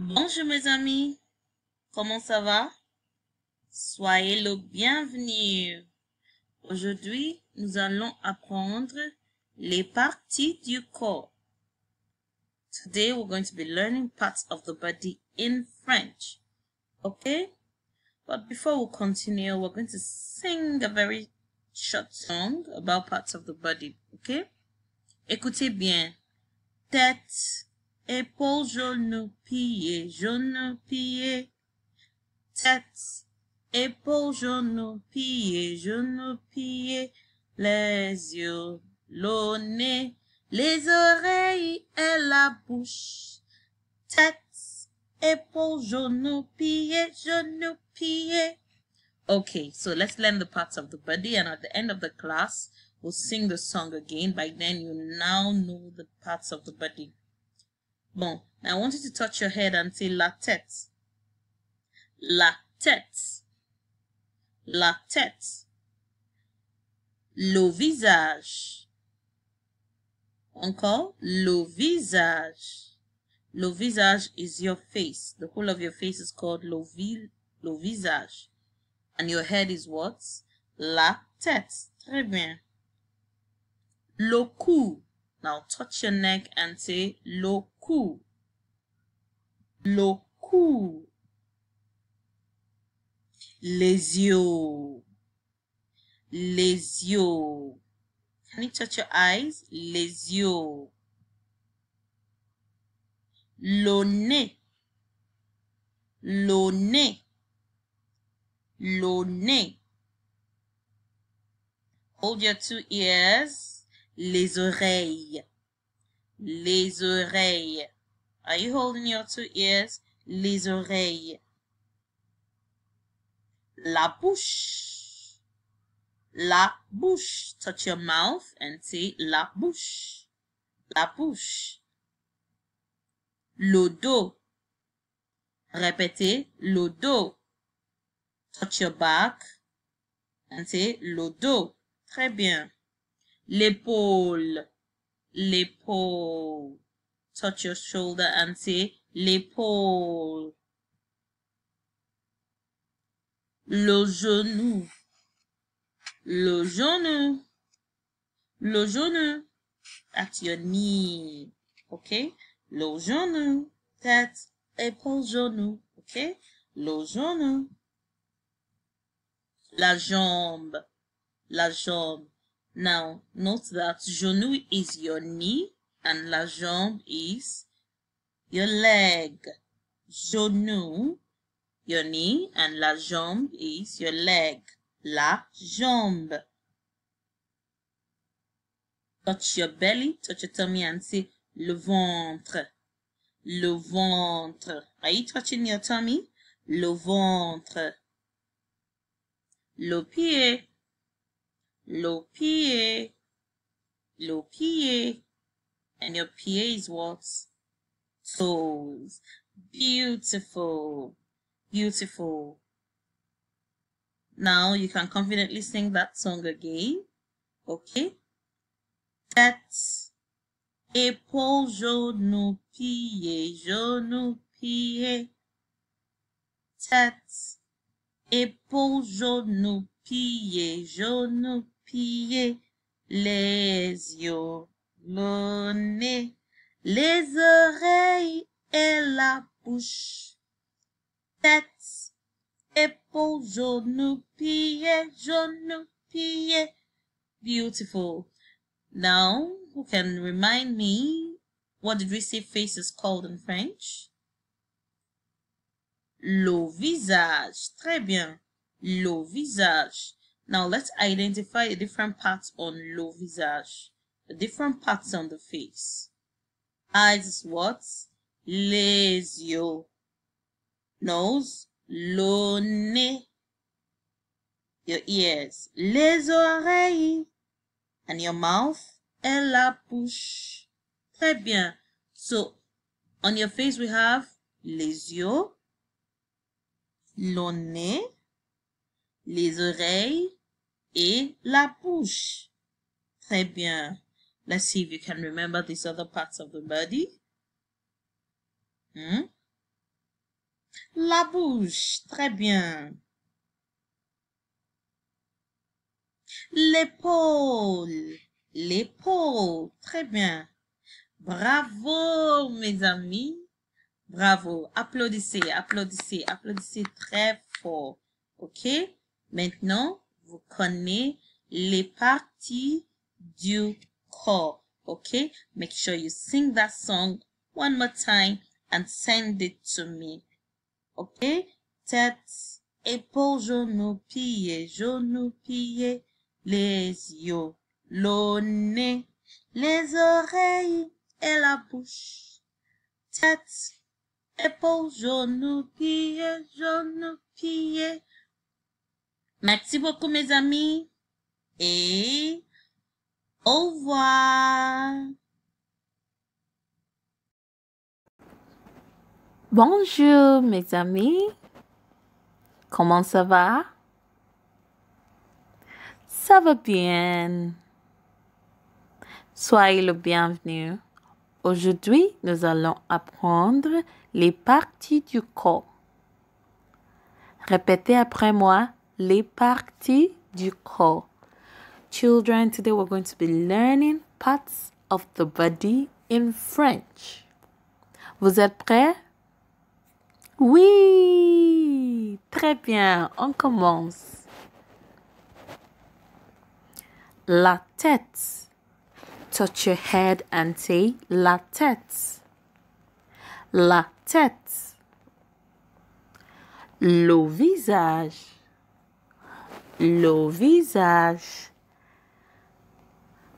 Bonjour mes amis, comment ça va? Soyez le bienvenu. Aujourd'hui, nous allons apprendre les parties du corps. Today we're going to be learning parts of the body in French. Okay? But before we continue, we're going to sing a very short song about parts of the body. Okay? Écoutez bien. Tête, épaule jaune pied jaune pied tête épaule jaune pied jaune pied les yeux le nez les oreilles et la bouche tête épaule jaune pied jaune pied Okay, so let's learn the parts of the body and at the end of the class, we'll sing the song again. By then, you now know the parts of the body. Bon. Now I want you to touch your head and say la tête. La tête. La tête. Le visage. Encore. Le visage. Le visage is your face. The whole of your face is called le, vi le visage. And your head is what? La tête. Très bien. Le cou. Now touch your neck and say le le cou les yeux les yeux can you touch your eyes les yeux le nez le nez le nez hold your two ears les oreilles les oreilles. Are you holding your two ears? Les oreilles. La bouche. La bouche. Touch your mouth and say la bouche. La bouche. Le dos. Répétez le dos. Touch your back and say le dos. Très bien. L'épaule l'épaule. Touch your shoulder and say l'épaule. Le genou. Le genou. Le genou. At your knee. OK? Le genou. Tête, épaule genou. OK? Le genou. La jambe. La jambe. Now, note that genou is your knee and la jambe is your leg. Genou, your knee, and la jambe is your leg. La jambe. Touch your belly, touch your tummy and say le ventre. Le ventre. Are you touching your tummy? Le ventre. Le pied low PA, low PA, and your PA is what? Toes. Beautiful, beautiful. Now you can confidently sing that song again. Okay? That's épaule jaune pillée, jaune That's Tête, épaule jaune pillée, jaune pieds, les yeux, le nez, les oreilles et la bouche. Tête, épaule, genou, pieds, genou, pieds, Beautiful. Now, who can remind me what did we say faces called in French? Le visage. Très bien. Le visage. Now let's identify the different parts on low visage, the different parts on the face. Eyes is what? yeux, Nose, lone. Your ears, les oreilles. And your mouth, elle la bouche. Très bien. So, on your face we have les yeux, le nez, les oreilles, et la bouche. Très bien. Let's see if you can remember these other parts of the body. Hmm? La bouche. Très bien. L'épaule. L'épaule. Très bien. Bravo, mes amis. Bravo. Applaudissez, applaudissez, applaudissez très fort. OK? Maintenant, vous connaissez les parties du corps. Okay, make sure you sing that song one more time and send it to me. Okay, tête, épaule, genou, pied, les yeux, le nez, les oreilles et la bouche. Tête, épaule, genou, pied, Merci beaucoup mes amis et au revoir. Bonjour mes amis. Comment ça va? Ça va bien. Soyez le bienvenu. Aujourd'hui, nous allons apprendre les parties du corps. Répétez après moi les parties du corps. Children, today we're going to be learning parts of the body in French. Vous êtes prêts? Oui! Très bien, on commence. La tête. Touch your head and say la tête. La tête. Le visage le visage.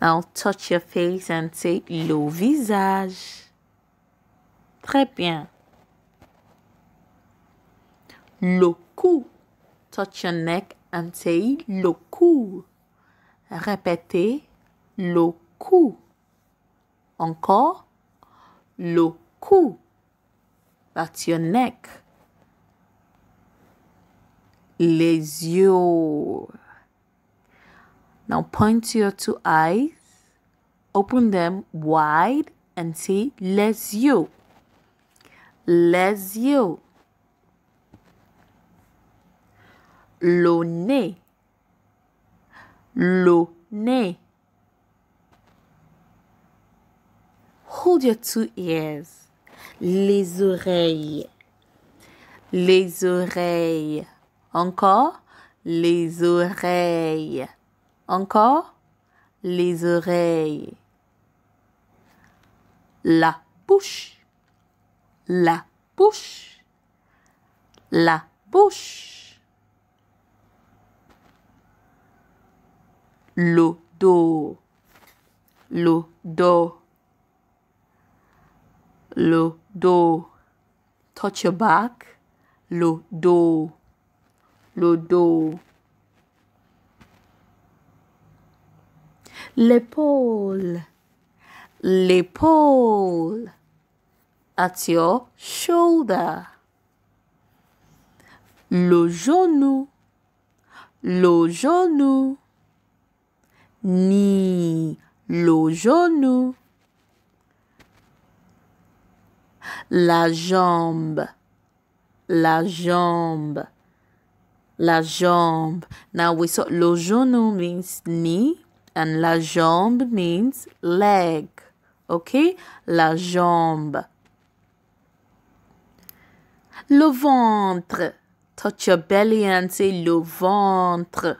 Now touch your face and say le visage. Très bien. Le cou. Touch your neck and say le cou. Répétez le cou. Encore le cou. That's your neck. les yeux. Now point your two eyes, open them wide and say les yeux. Les yeux. Le nez. Le nez. Hold your two ears. Les oreilles. Les oreilles. Encore les oreilles. Encore les oreilles. La bouche. La bouche. La bouche. Le dos. Le dos. Le dos. Touch your back. Le dos le dos, l'épaule, l'épaule, at your shoulder, le genou, le genou, ni le genou, la jambe, la jambe la jambe. Now we saw genou means knee and la jambe means leg. Okay? La jambe. Le ventre. Touch your belly and say le ventre.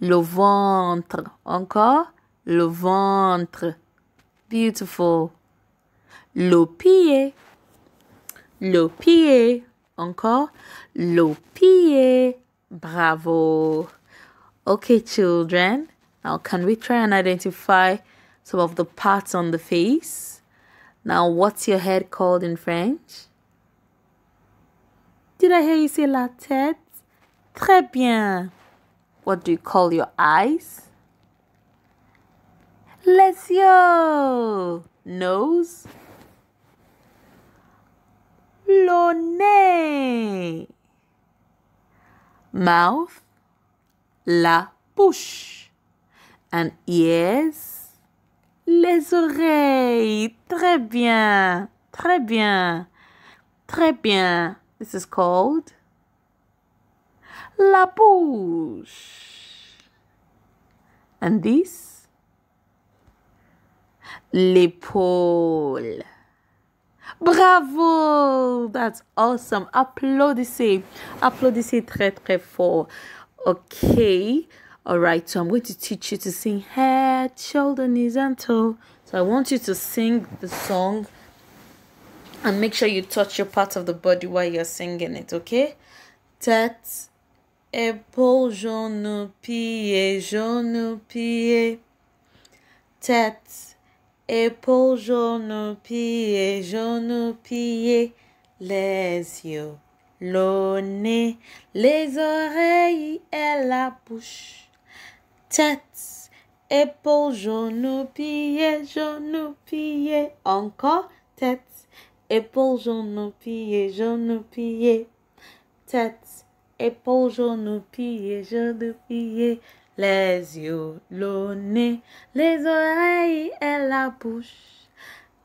Le ventre. Encore. Le ventre. Beautiful. Le pied. Le pied. Encore. Lo Bravo. Okay, children. Now, can we try and identify some of the parts on the face? Now, what's your head called in French? Did I hear you say la tête? Très bien. What do you call your eyes? Les yeux. Nose. Le nez mouth, la bouche. And ears, les oreilles. Très bien, très bien, très bien. This is called la bouche. And this, l'épaule. Bravo! That's awesome. Applaudissez. Applaudissez très très fort. Okay. All right. So I'm going to teach you to sing head, shoulder, knees, and toe. So I want you to sing the song and make sure you touch your part of the body while you're singing it. Okay? Tête, épaule, genou, pied, genou, pied. Tête. épaules genoux, pieds Genoux, pieds, les yeux, le nez, les oreilles et la bouche, tête, épaules genoux, pieds Genoux, pieds, encore tête, épaules genoux, pieds Genoux, pieds, tête, épaules genoux, pieds Genoux, pieds les yeux, le nez, les oreilles et la bouche,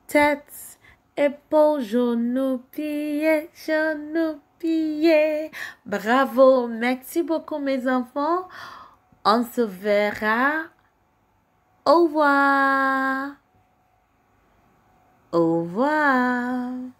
tête, épaules, genoux, pieds, genoux, pieds. Bravo, merci beaucoup mes enfants. On se verra. Au revoir. Au revoir.